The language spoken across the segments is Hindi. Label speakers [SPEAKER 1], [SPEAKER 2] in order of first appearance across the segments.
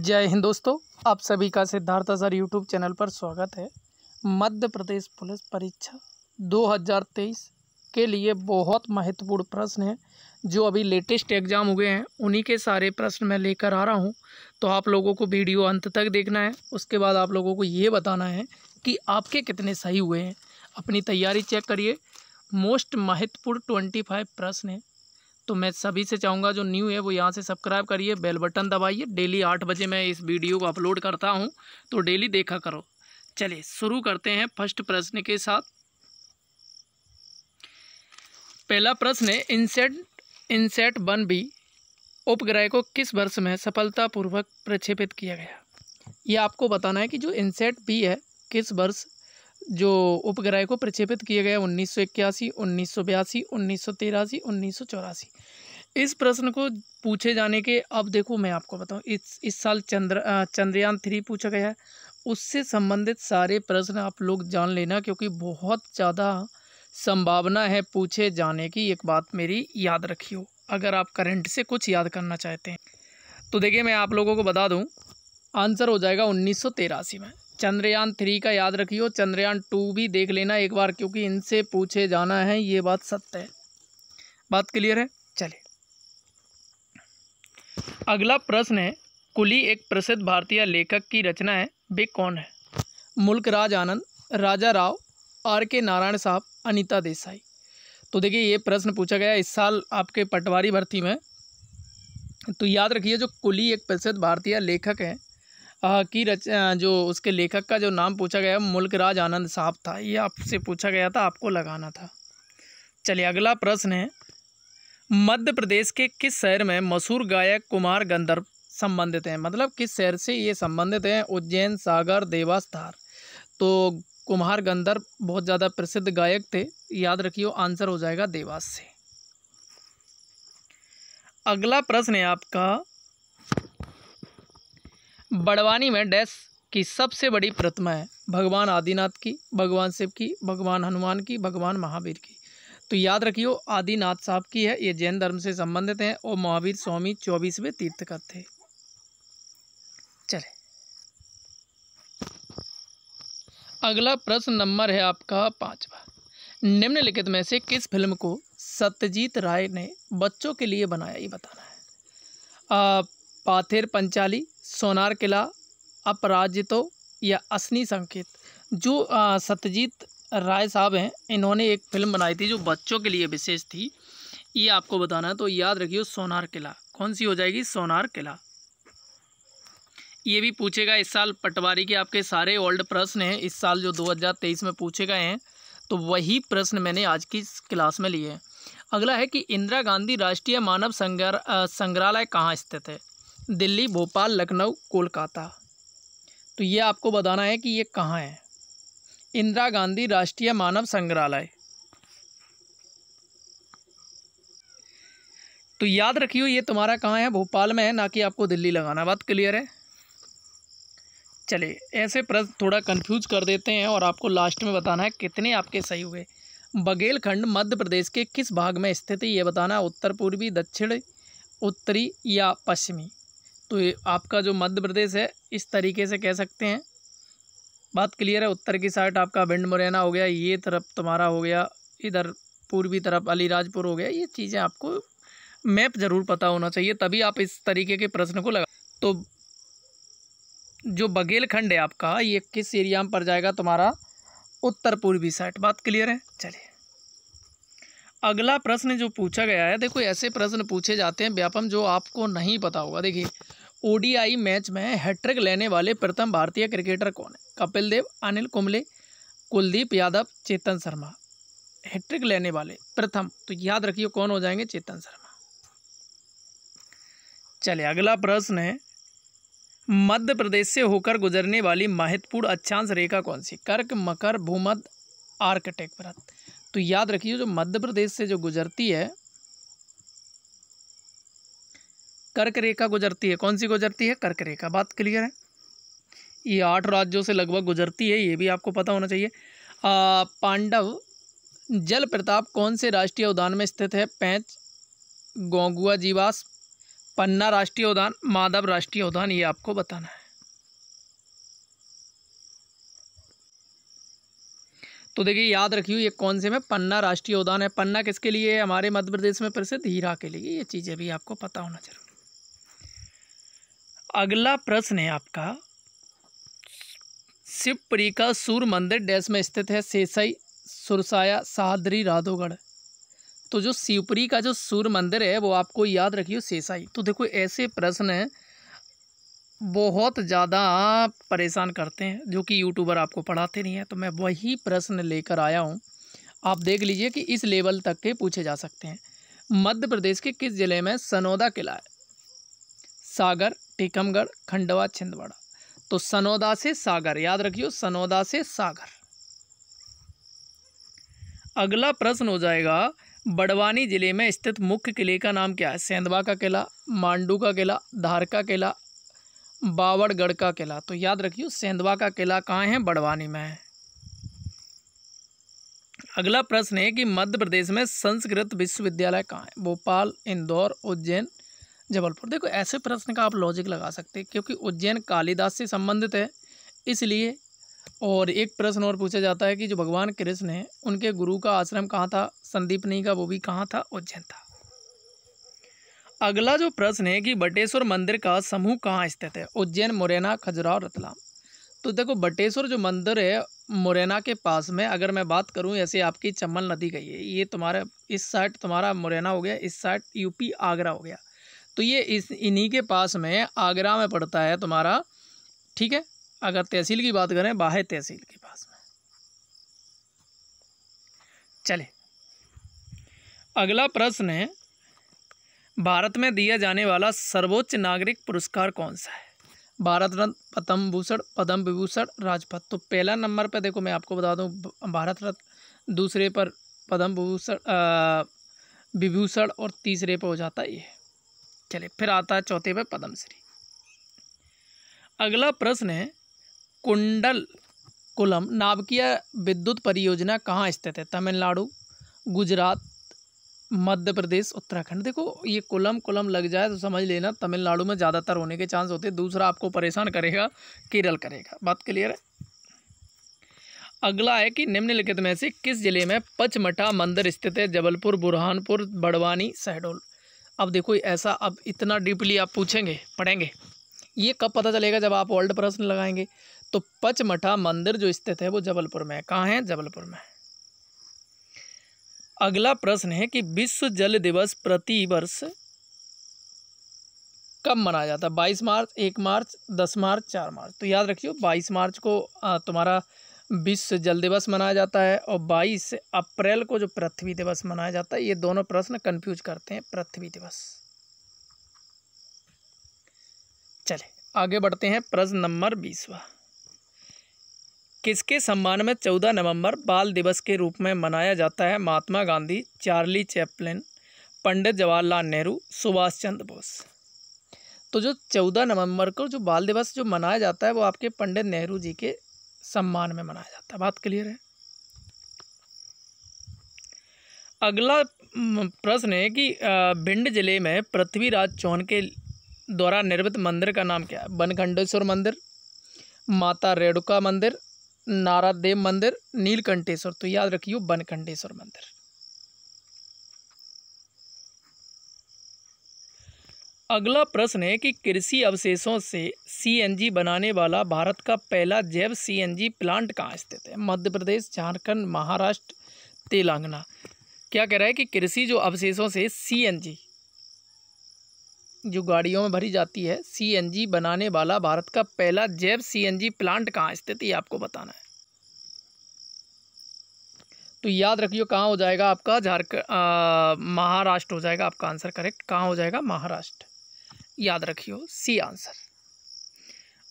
[SPEAKER 1] जय हिंद दोस्तों आप सभी का सिद्धार्थ सर यूट्यूब चैनल पर स्वागत है मध्य प्रदेश पुलिस परीक्षा 2023 के लिए बहुत महत्वपूर्ण प्रश्न है जो अभी लेटेस्ट एग्ज़ाम हुए हैं उन्हीं के सारे प्रश्न मैं लेकर आ रहा हूं तो आप लोगों को वीडियो अंत तक देखना है उसके बाद आप लोगों को ये बताना है कि आपके कितने सही हुए हैं अपनी तैयारी चेक करिए मोस्ट महत्वपूर्ण ट्वेंटी फाइव प्रश्न है तो मैं सभी से चाहूँगा जो न्यू है वो यहाँ से सब्सक्राइब करिए बेल बटन दबाइए डेली आठ बजे मैं इस वीडियो को अपलोड करता हूँ तो डेली देखा करो चलिए शुरू करते हैं फर्स्ट प्रश्न के साथ पहला प्रश्न है इंसेट इंसेट वन बी उपग्रह को किस वर्ष में सफलतापूर्वक प्रक्षेपित किया गया ये आपको बताना है कि जो इंसेट बी है किस वर्ष जो उपग्रह को प्रक्षेपित किया गया उन्नीस सौ इक्यासी उन्नीस सौ बयासी उन्नीस सौ तिरासी उन्नीस सौ चौरासी इस प्रश्न को पूछे जाने के अब देखो मैं आपको बताऊं इस इस साल चंद्र चंद्रयान थ्री पूछा गया है उससे संबंधित सारे प्रश्न आप लोग जान लेना क्योंकि बहुत ज़्यादा संभावना है पूछे जाने की एक बात मेरी याद रखियो अगर आप करंट से कुछ याद करना चाहते हैं तो देखिए मैं आप लोगों को बता दूं आंसर हो जाएगा उन्नीस में चंद्रयान थ्री का याद रखियो चंद्रयान टू भी देख लेना एक बार क्योंकि इनसे पूछे जाना है ये बात सत्य है बात क्लियर है चले अगला प्रश्न है कुली एक प्रसिद्ध भारतीय लेखक की रचना है वे कौन है मुल्क राज आनंद राजा राव आर के नारायण साहब अनिता देसाई तो देखिए ये प्रश्न पूछा गया इस साल आपके पटवारी भर्ती में तो याद रखिए जो कुली एक प्रसिद्ध भारतीय लेखक हैं की रच जो उसके लेखक का जो नाम पूछा गया मुल्कराज आनंद साहब था ये आपसे पूछा गया था आपको लगाना था चलिए अगला प्रश्न है मध्य प्रदेश के किस शहर में मशहूर गायक कुमार गंधर्व संबंधित हैं मतलब किस शहर से ये संबंधित हैं उज्जैन सागर देवास धार तो कुमार गंधर्व बहुत ज़्यादा प्रसिद्ध गायक थे याद रखियो आंसर हो जाएगा देवास से अगला प्रश्न है आपका बड़वानी में डैश की सबसे बड़ी प्रतिमा है भगवान आदिनाथ की भगवान शिव की भगवान हनुमान की भगवान महावीर की तो याद रखियो आदिनाथ साहब की है ये जैन धर्म से संबंधित हैं और महावीर स्वामी चौबीसवें तीर्थकर थे चले अगला प्रश्न नंबर है आपका पांचवा निम्नलिखित में से किस फिल्म को सत्यजीत राय ने बच्चों के लिए बनाया ये बताना है आ, पाथेर पंचाली सोनार किला अपराजितो या असनी संकेत जो सत्यजीत राय साहब हैं इन्होंने एक फिल्म बनाई थी जो बच्चों के लिए विशेष थी ये आपको बताना है तो याद रखियो सोनार किला कौन सी हो जाएगी सोनार किला ये भी पूछेगा इस साल पटवारी के आपके सारे ओल्ड प्रश्न हैं इस साल जो 2023 में पूछे गए हैं तो वही प्रश्न मैंने आज की क्लास में लिए हैं अगला है कि इंदिरा गांधी राष्ट्रीय मानव संग्रह संग्रहालय कहाँ स्थित है दिल्ली भोपाल लखनऊ कोलकाता तो ये आपको बताना है कि ये कहाँ है इंदिरा गांधी राष्ट्रीय मानव संग्रहालय तो याद रखियो ये तुम्हारा कहाँ है भोपाल में है ना कि आपको दिल्ली लगाना बात क्लियर है चलिए ऐसे प्रश्न थोड़ा कंफ्यूज कर देते हैं और आपको लास्ट में बताना है कितने आपके सही हुए बघेलखंड मध्य प्रदेश के किस भाग में स्थित है ये बताना उत्तर पूर्वी दक्षिण उत्तरी या पश्चिमी तो ये आपका जो मध्य प्रदेश है इस तरीके से कह सकते हैं बात क्लियर है उत्तर की साइड आपका भिंड मुरैना हो गया ये तरफ तुम्हारा हो गया इधर पूर्वी तरफ अलीराजपुर हो गया ये चीज़ें आपको मैप ज़रूर पता होना चाहिए तभी आप इस तरीके के प्रश्न को लगा तो जो बघेलखंड है आपका ये किस एरिया में पड़ जाएगा तुम्हारा उत्तर पूर्वी साइड बात क्लियर है चलिए अगला प्रश्न जो पूछा गया है देखो ऐसे प्रश्न पूछे जाते हैं व्यापम जो आपको नहीं पता होगा देखिए ओडीआई मैच में हैट्रिक लेने वाले प्रथम भारतीय क्रिकेटर कौन है कपिल देव अनिल कुंबले कुलदीप यादव चेतन शर्मा हैट्रिक लेने वाले प्रथम तो याद रखिए कौन हो जाएंगे चेतन शर्मा चलिए अगला प्रश्न है मध्य प्रदेश से होकर गुजरने वाली महत्वपूर्ण अच्छांश रेखा कौन सी कर्क मकर भूमध आर्कटेक व्रत तो याद रखिए जो मध्य प्रदेश से जो गुजरती है कर्क रेखा गुजरती है कौन सी गुजरती है कर्क रेखा बात क्लियर है ये आठ राज्यों से लगभग गुजरती है ये भी आपको पता होना चाहिए आ, पांडव जल प्रताप कौन से राष्ट्रीय उद्यान में स्थित है पैंच गोंगुआ जीवास पन्ना राष्ट्रीय उद्यान माधव राष्ट्रीय उद्यान ये आपको बताना है तो देखिए याद रखियो ये कौन से में पन्ना राष्ट्रीय उद्यान है पन्ना किसके लिए है हमारे मध्य प्रदेश में प्रसिद्ध हीरा के लिए ये चीज़ें भी आपको पता होना चाहिए अगला प्रश्न है आपका शिवपुरी का सूर्य मंदिर डैश में स्थित है सेसई सुरसाया सहाद्री राधोगढ़ तो जो शिवपुरी का जो सूर्य मंदिर है वो आपको याद रखिए सेसाई तो देखो ऐसे प्रश्न हैं बहुत ज़्यादा परेशान करते हैं जो कि यूट्यूबर आपको पढ़ाते नहीं हैं तो मैं वही प्रश्न लेकर आया हूँ आप देख लीजिए कि इस लेवल तक के पूछे जा सकते हैं मध्य प्रदेश के किस ज़िले में सनौदा किला है सागर टीकमगढ़ खंडवा छिंदवाड़ा तो सनोदा से सागर याद रखियो सनौदा से सागर अगला प्रश्न हो जाएगा बड़वानी जिले में स्थित मुख्य किले का नाम क्या है सेंधवा का किला मांडू का किला धार का किला बावड़गढ़ का किला तो याद रखियो सेंधवा का किला कहाँ है बड़वानी में है अगला प्रश्न है कि मध्य प्रदेश में संस्कृत विश्वविद्यालय कहाँ है भोपाल इंदौर उज्जैन जबलपुर देखो ऐसे प्रश्न का आप लॉजिक लगा सकते हैं क्योंकि उज्जैन कालिदास से संबंधित है इसलिए और एक प्रश्न और पूछा जाता है कि जो भगवान कृष्ण हैं उनके गुरु का आश्रम कहाँ था संदीपनी का वो भी कहाँ था उज्जैन था अगला जो प्रश्न है कि बटेश्वर मंदिर का समूह कहाँ स्थित है उज्जैन मुरैना खजुराव रतलाम तो देखो बटेश्वर जो मंदिर है मुरैना के पास में अगर मैं बात करूँ ऐसे आपकी चम्बल नदी गई है ये तुम्हारा इस साइड तुम्हारा मुरैना हो गया इस साइड यूपी आगरा हो गया तो ये इस इन्हीं के पास में आगरा में पड़ता है तुम्हारा ठीक है अगर तहसील की बात करें बाहे तहसील के पास में चले अगला प्रश्न है भारत में दिया जाने वाला सर्वोच्च नागरिक पुरस्कार कौन सा है भारत रत्न पद्म भूषण पद्म विभूषण राजपथ तो पहला नंबर पर देखो मैं आपको बता दूं भारत रत्न दूसरे पर पद्म विभूषण विभूषण और तीसरे पर हो जाता है ये चले फिर आता है चौथे पे पद्मश्री अगला प्रश्न है कुंडल कुलम नाभकीय विद्युत परियोजना कहाँ स्थित है तमिलनाडु गुजरात मध्य प्रदेश उत्तराखंड देखो ये कुलम कुलम लग जाए तो समझ लेना तमिलनाडु में ज़्यादातर होने के चांस होते दूसरा आपको परेशान करेगा केरल करेगा बात क्लियर है अगला है कि निम्नलिखित में से किस जिले में पचमठा मंदिर स्थित है जबलपुर बुरहानपुर बड़वानी शहडोल अब देखो ऐसा अब इतना डीपली आप पूछेंगे पढ़ेंगे ये कब पता चलेगा जब आप ओल्ड प्रश्न लगाएंगे तो पचमठा मंदिर जो स्थित है वो जबलपुर में है कहाँ है जबलपुर में अगला प्रश्न है कि विश्व जल दिवस प्रति वर्ष कब मनाया जाता है बाईस मार्च एक मार्च दस मार्च चार मार्च तो याद रखियो बाईस मार्च को तुम्हारा बीस जल दिवस मनाया जाता है और बाईस अप्रैल को जो पृथ्वी दिवस मनाया जाता है ये दोनों प्रश्न कंफ्यूज करते हैं पृथ्वी दिवस चले आगे बढ़ते हैं प्रश्न नंबर बीसवा किसके सम्मान में चौदह नवंबर बाल दिवस के रूप में मनाया जाता है महात्मा गांधी चार्ली चैपलिन पंडित जवाहरलाल नेहरू सुभाष चंद्र बोस तो जो चौदह नवंबर को जो बाल दिवस जो मनाया जाता है वो आपके पंडित नेहरू जी के सम्मान में मनाया जाता है बात क्लियर है अगला प्रश्न है कि भिंड जिले में पृथ्वीराज चौहान के द्वारा निर्मित मंदिर का नाम क्या है बनखंडेश्वर मंदिर माता रेणुका मंदिर नारादेव मंदिर नीलकंठेश्वर तो याद रखियो बनखंडेश्वर मंदिर अगला प्रश्न है कि कृषि अवशेषों से सीएनजी बनाने वाला भारत का पहला जैव सीएनजी प्लांट कहाँ स्थित है मध्य प्रदेश झारखंड महाराष्ट्र तेलंगाना क्या कह रहा है कि कृषि जो अवशेषों से सीएनजी जो गाड़ियों में भरी जाती है सीएनजी बनाने वाला भारत का पहला जैव सीएनजी प्लांट कहाँ स्थित ये आपको बताना है तो याद रखियो कहाँ हो जाएगा आपका झारखंड महाराष्ट्र हो जाएगा आपका आंसर करेक्ट कहाँ हो जाएगा महाराष्ट्र याद रखियो सी आंसर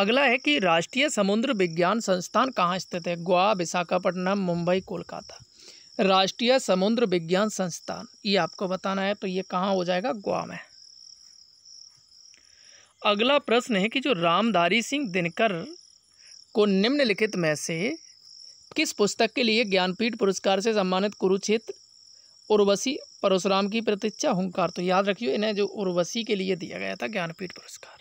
[SPEAKER 1] अगला है कि राष्ट्रीय समुद्र विज्ञान संस्थान कहाँ स्थित है गोवा विशाखापट्टनम मुंबई कोलकाता राष्ट्रीय समुद्र विज्ञान संस्थान ये आपको बताना है तो ये कहाँ हो जाएगा गोवा में अगला प्रश्न है कि जो रामधारी सिंह दिनकर को निम्नलिखित में से किस पुस्तक के लिए ज्ञानपीठ पुरस्कार से सम्मानित कुरुक्षेत्र उर्वशी परशुराम की प्रतीक्षा हूंकार तो याद रखियो इन्हें जो उर्वशी के लिए दिया गया था ज्ञानपीठ पुरस्कार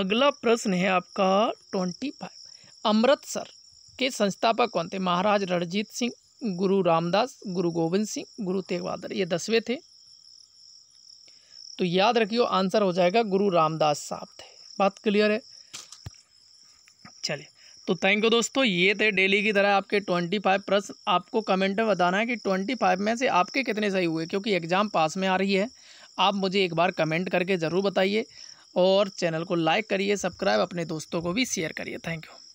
[SPEAKER 1] अगला प्रश्न है आपका ट्वेंटी फाइव अमृतसर के संस्थापक कौन थे महाराज रणजीत सिंह गुरु रामदास गुरु गोविंद सिंह गुरु तेग बहादुर ये दसवें थे तो याद रखियो आंसर हो जाएगा गुरु रामदास साहब थे बात क्लियर है चलिए तो थैंक यू दोस्तों ये थे डेली की तरह आपके ट्वेंटी फाइव प्रश्न आपको कमेंट में बताना है कि ट्वेंटी फाइव में से आपके कितने सही हुए क्योंकि एग्ज़ाम पास में आ रही है आप मुझे एक बार कमेंट करके ज़रूर बताइए और चैनल को लाइक करिए सब्सक्राइब अपने दोस्तों को भी शेयर करिए थैंक यू